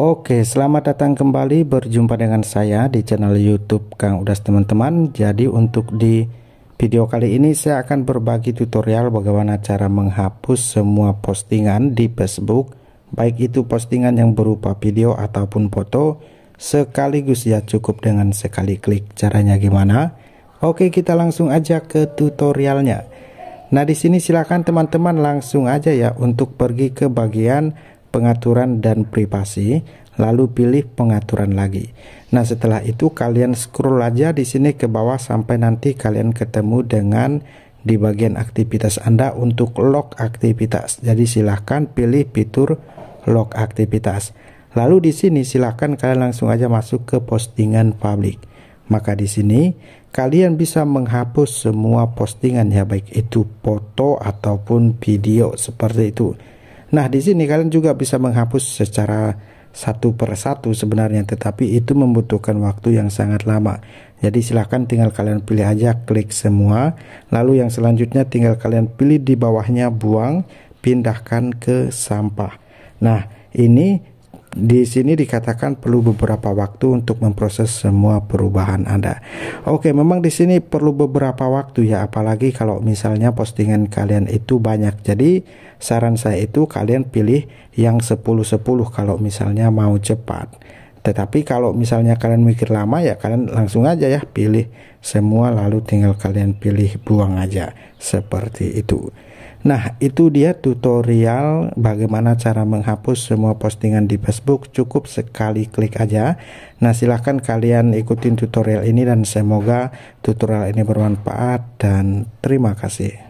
Oke, selamat datang kembali berjumpa dengan saya di channel YouTube Kang Udas teman-teman. Jadi untuk di video kali ini saya akan berbagi tutorial bagaimana cara menghapus semua postingan di Facebook, baik itu postingan yang berupa video ataupun foto sekaligus ya cukup dengan sekali klik. Caranya gimana? Oke, kita langsung aja ke tutorialnya. Nah, di sini silakan teman-teman langsung aja ya untuk pergi ke bagian pengaturan dan privasi, lalu pilih pengaturan lagi. Nah, setelah itu kalian scroll aja di sini ke bawah sampai nanti kalian ketemu dengan di bagian aktivitas Anda untuk lock aktivitas. Jadi silahkan pilih fitur lock aktivitas. Lalu di sini silahkan kalian langsung aja masuk ke postingan publik. Maka di sini kalian bisa menghapus semua postingan ya baik itu foto ataupun video seperti itu. Nah, di sini kalian juga bisa menghapus secara satu per satu sebenarnya, tetapi itu membutuhkan waktu yang sangat lama. Jadi silahkan tinggal kalian pilih aja klik semua, lalu yang selanjutnya tinggal kalian pilih di bawahnya buang, pindahkan ke sampah. Nah, ini di sini dikatakan perlu beberapa waktu untuk memproses semua perubahan Anda. Oke, memang di sini perlu beberapa waktu ya, apalagi kalau misalnya postingan kalian itu banyak. Jadi, saran saya itu kalian pilih yang 10-10 kalau misalnya mau cepat. Tetapi kalau misalnya kalian mikir lama ya kalian langsung aja ya pilih semua lalu tinggal kalian pilih buang aja seperti itu. Nah, itu dia tutorial bagaimana cara menghapus semua postingan di Facebook. Cukup sekali klik aja. Nah, silahkan kalian ikutin tutorial ini dan semoga tutorial ini bermanfaat dan terima kasih.